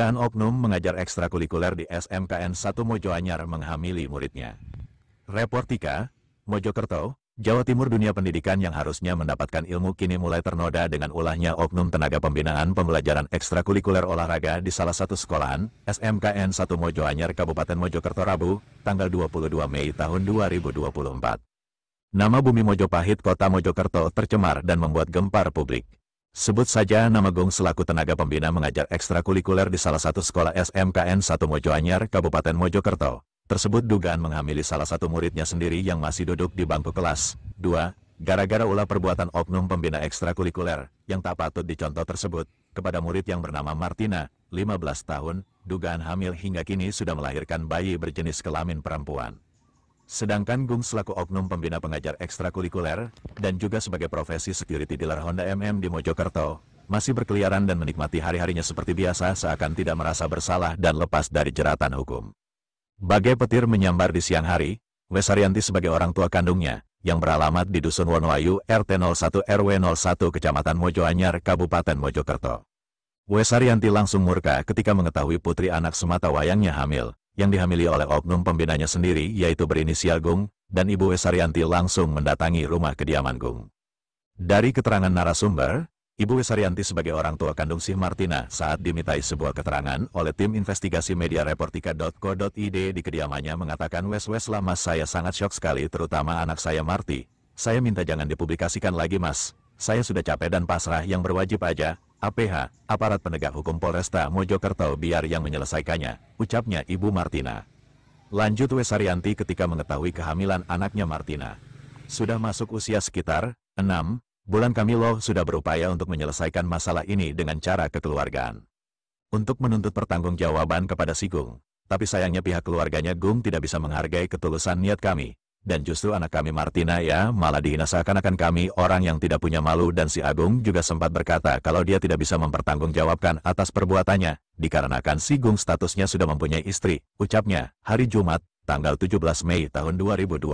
Dugaan oknum mengajar ekstrakurikuler di SMKN 1 Mojoanyar menghamili muridnya. Reportika, Mojokerto, Jawa Timur dunia pendidikan yang harusnya mendapatkan ilmu kini mulai ternoda dengan ulahnya oknum tenaga pembinaan pembelajaran ekstrakurikuler olahraga di salah satu sekolahan, SMKN 1 Mojoanyar Kabupaten Mojokerto Rabu, tanggal 22 Mei tahun 2024. Nama Bumi Mojopahit Kota Mojokerto tercemar dan membuat gempar publik. Sebut saja nama Gong selaku tenaga pembina mengajar ekstrakurikuler di salah satu sekolah SMKN 1 Mojoanyar, Kabupaten Mojokerto. Tersebut dugaan menghamili salah satu muridnya sendiri yang masih duduk di bangku kelas. 2. Gara-gara ulah perbuatan oknum pembina ekstrakurikuler yang tak patut dicontoh tersebut kepada murid yang bernama Martina, 15 tahun, dugaan hamil hingga kini sudah melahirkan bayi berjenis kelamin perempuan. Sedangkan Gung selaku oknum pembina pengajar ekstrakurikuler, dan juga sebagai profesi security dealer Honda MM di Mojokerto, masih berkeliaran dan menikmati hari-harinya seperti biasa seakan tidak merasa bersalah dan lepas dari jeratan hukum. Bagai petir menyambar di siang hari, Wesarianti sebagai orang tua kandungnya, yang beralamat di Dusun Wonoayu RT 01 RW 01 Kecamatan Mojoanyar, Kabupaten Mojokerto. Wesarianti langsung murka ketika mengetahui putri anak semata wayangnya hamil, yang dihamili oleh oknum pembinanya sendiri yaitu berinisial Gung, dan Ibu Wesarianti langsung mendatangi rumah kediaman Gung. Dari keterangan narasumber, Ibu Wesarianti sebagai orang tua kandung Sih Martina saat dimintai sebuah keterangan oleh tim investigasi media reportika.co.id di kediamannya mengatakan Wes Wes lama saya sangat shock sekali terutama anak saya Marti. Saya minta jangan dipublikasikan lagi mas. Saya sudah capek dan pasrah yang berwajib aja, APH, aparat penegak hukum Polresta Mojokerto biar yang menyelesaikannya, ucapnya Ibu Martina. Lanjut Wesarianti ketika mengetahui kehamilan anaknya Martina. Sudah masuk usia sekitar 6 bulan Kamilo sudah berupaya untuk menyelesaikan masalah ini dengan cara kekeluargaan. Untuk menuntut pertanggungjawaban kepada Sigung, tapi sayangnya pihak keluarganya Gung tidak bisa menghargai ketulusan niat kami, dan justru anak kami Martina ya malah dihina seakan akan kami orang yang tidak punya malu dan si Agung juga sempat berkata kalau dia tidak bisa mempertanggungjawabkan atas perbuatannya, dikarenakan si Gung statusnya sudah mempunyai istri, ucapnya, hari Jumat, tanggal 17 Mei tahun 2024.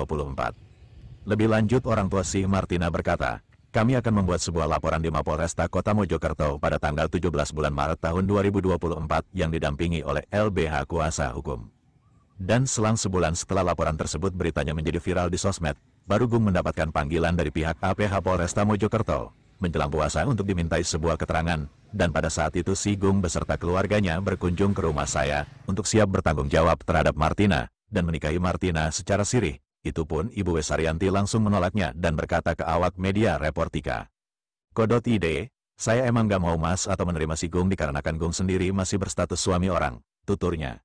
Lebih lanjut orang tua si Martina berkata, kami akan membuat sebuah laporan di Mapolresta Kota Mojokerto pada tanggal 17 bulan Maret tahun 2024 yang didampingi oleh LBH Kuasa Hukum. Dan selang sebulan setelah laporan tersebut beritanya menjadi viral di sosmed, baru Barugung mendapatkan panggilan dari pihak APH Polresta Mojokerto, menjelang puasa untuk dimintai sebuah keterangan, dan pada saat itu Si Gung beserta keluarganya berkunjung ke rumah saya, untuk siap bertanggung jawab terhadap Martina, dan menikahi Martina secara sirih. Itu pun Ibu Wesarianti langsung menolaknya dan berkata ke awak media Reportika. Kodot ide, saya emang gak mau mas atau menerima si Gung dikarenakan Gung sendiri masih berstatus suami orang, tuturnya.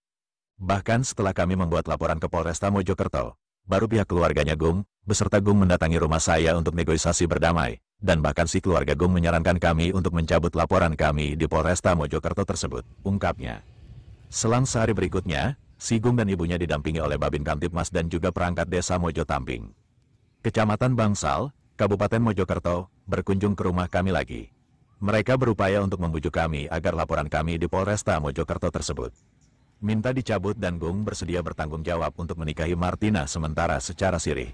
Bahkan setelah kami membuat laporan ke Polresta Mojokerto, baru pihak keluarganya Gung, beserta Gung mendatangi rumah saya untuk negosiasi berdamai, dan bahkan si keluarga Gung menyarankan kami untuk mencabut laporan kami di Polresta Mojokerto tersebut, ungkapnya. Selang sehari berikutnya, si Gung dan ibunya didampingi oleh Babin Kamtipmas dan juga perangkat desa Mojotamping, Kecamatan Bangsal, Kabupaten Mojokerto, berkunjung ke rumah kami lagi. Mereka berupaya untuk membujuk kami agar laporan kami di Polresta Mojokerto tersebut minta dicabut dan Gung bersedia bertanggung jawab untuk menikahi Martina sementara secara sirih.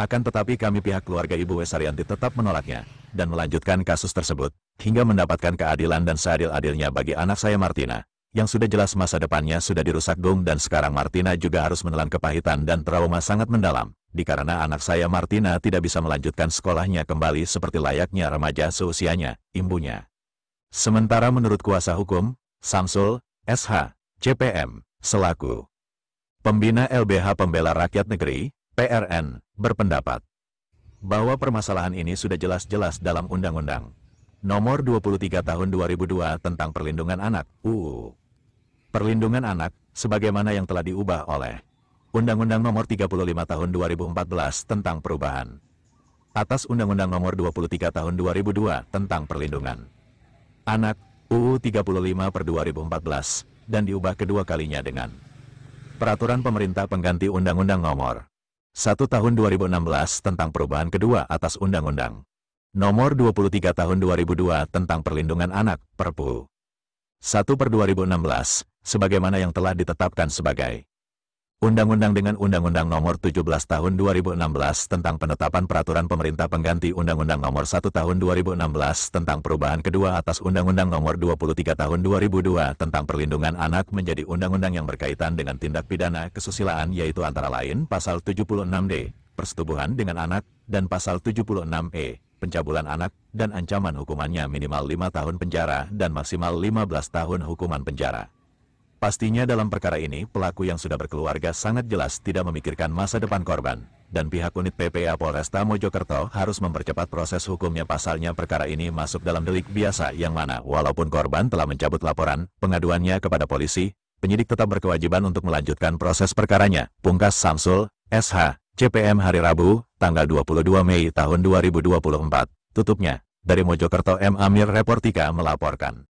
Akan tetapi kami pihak keluarga Ibu Wesarianti tetap menolaknya, dan melanjutkan kasus tersebut, hingga mendapatkan keadilan dan seadil-adilnya bagi anak saya Martina, yang sudah jelas masa depannya sudah dirusak Gung dan sekarang Martina juga harus menelan kepahitan dan trauma sangat mendalam, dikarena anak saya Martina tidak bisa melanjutkan sekolahnya kembali seperti layaknya remaja seusianya, imbunya. Sementara menurut kuasa hukum, Samsul, SH, CPM, selaku Pembina LBH Pembela Rakyat Negeri, PRN, berpendapat bahwa permasalahan ini sudah jelas-jelas dalam Undang-Undang Nomor 23 Tahun 2002 tentang Perlindungan Anak, UU. Perlindungan Anak, sebagaimana yang telah diubah oleh Undang-Undang Nomor 35 Tahun 2014 tentang Perubahan atas Undang-Undang Nomor 23 Tahun 2002 tentang Perlindungan Anak, UU 35 per 2014, dan diubah kedua kalinya dengan Peraturan Pemerintah Pengganti Undang-Undang Nomor 1 Tahun 2016 tentang perubahan kedua atas Undang-Undang Nomor 23 Tahun 2002 tentang Perlindungan Anak, Perpu 1 per 2016, sebagaimana yang telah ditetapkan sebagai Undang-Undang dengan Undang-Undang Nomor 17 Tahun 2016 tentang penetapan peraturan pemerintah pengganti Undang-Undang Nomor 1 Tahun 2016 tentang perubahan kedua atas Undang-Undang Nomor 23 Tahun 2002 tentang perlindungan anak menjadi undang-undang yang berkaitan dengan tindak pidana kesusilaan yaitu antara lain Pasal 76D, persetubuhan dengan anak, dan Pasal 76E, pencabulan anak, dan ancaman hukumannya minimal 5 tahun penjara dan maksimal 15 tahun hukuman penjara. Pastinya dalam perkara ini, pelaku yang sudah berkeluarga sangat jelas tidak memikirkan masa depan korban, dan pihak unit PPA Polresta Mojokerto harus mempercepat proses hukumnya pasalnya perkara ini masuk dalam delik biasa yang mana walaupun korban telah mencabut laporan, pengaduannya kepada polisi, penyidik tetap berkewajiban untuk melanjutkan proses perkaranya. Pungkas Samsul, SH, CPM hari Rabu, tanggal 22 Mei tahun 2024. Tutupnya, dari Mojokerto M. Amir Reportika melaporkan.